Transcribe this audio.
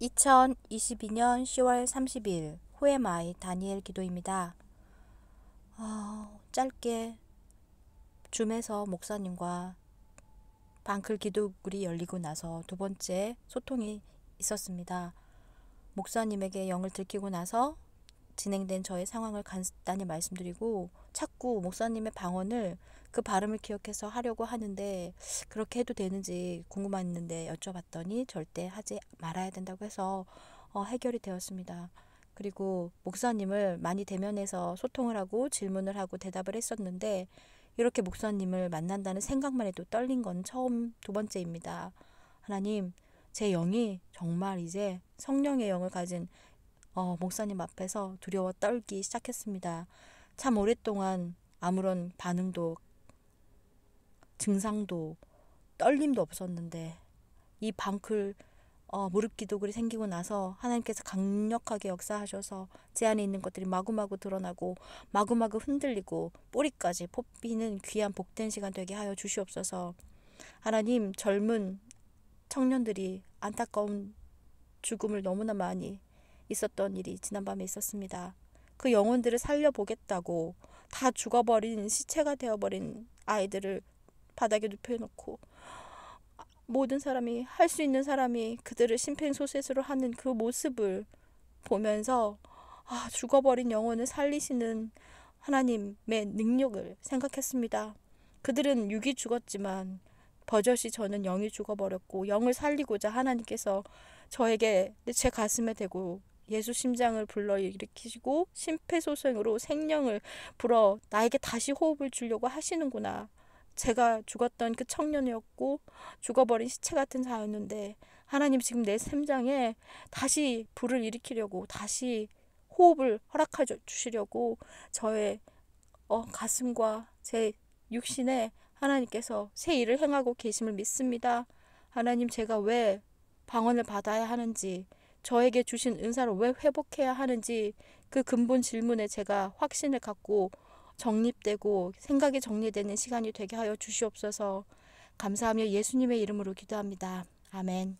2022년 10월 30일 호에마이 다니엘 기도입니다. 어, 짧게 줌에서 목사님과 방클 기도굴이 열리고 나서 두 번째 소통이 있었습니다. 목사님에게 영을 들키고 나서 진행된 저의 상황을 간단히 말씀드리고 자꾸 목사님의 방언을 그 발음을 기억해서 하려고 하는데 그렇게 해도 되는지 궁금했는데 여쭤봤더니 절대 하지 말아야 된다고 해서 어, 해결이 되었습니다. 그리고 목사님을 많이 대면해서 소통을 하고 질문을 하고 대답을 했었는데 이렇게 목사님을 만난다는 생각만 해도 떨린 건 처음 두 번째입니다. 하나님, 제 영이 정말 이제 성령의 영을 가진 어, 목사님 앞에서 두려워 떨기 시작했습니다. 참 오랫동안 아무런 반응도 증상도 떨림도 없었는데 이 방클 어, 무릎 기도글이 생기고 나서 하나님께서 강력하게 역사하셔서 제 안에 있는 것들이 마구마구 드러나고 마구마구 흔들리고 뿌리까지 뽑히는 귀한 복된 시간 되게 하여 주시옵소서. 하나님 젊은 청년들이 안타까운 죽음을 너무나 많이 있었던 일이 지난밤에 있었습니다. 그 영혼들을 살려보겠다고 다 죽어버린 시체가 되어버린 아이들을 바닥에 눕혀놓고 모든 사람이 할 수 있는 사람이 그들을 심폐소생술을 하는 그 모습을 보면서 아, 죽어버린 영혼을 살리시는 하나님의 능력을 생각했습니다. 그들은 육이 죽었지만 버젓이 저는 영이 죽어버렸고 영을 살리고자 하나님께서 저에게 제 가슴에 대고 예수 심장을 불러 일으키시고 심폐소생으로 생명을 불어 나에게 다시 호흡을 주려고 하시는구나. 제가 죽었던 그 청년이었고 죽어버린 시체 같은 자였는데 하나님 지금 내 심장에 다시 불을 일으키려고 다시 호흡을 허락해 주시려고 저의 어, 가슴과 제 육신에 하나님께서 새 일을 행하고 계심을 믿습니다. 하나님 제가 왜 방언을 받아야 하는지 저에게 주신 은사를 왜 회복해야 하는지 그 근본 질문에 제가 확신을 갖고 정립되고 생각이 정리되는 시간이 되게 하여 주시옵소서 감사하며 예수님의 이름으로 기도합니다. 아멘.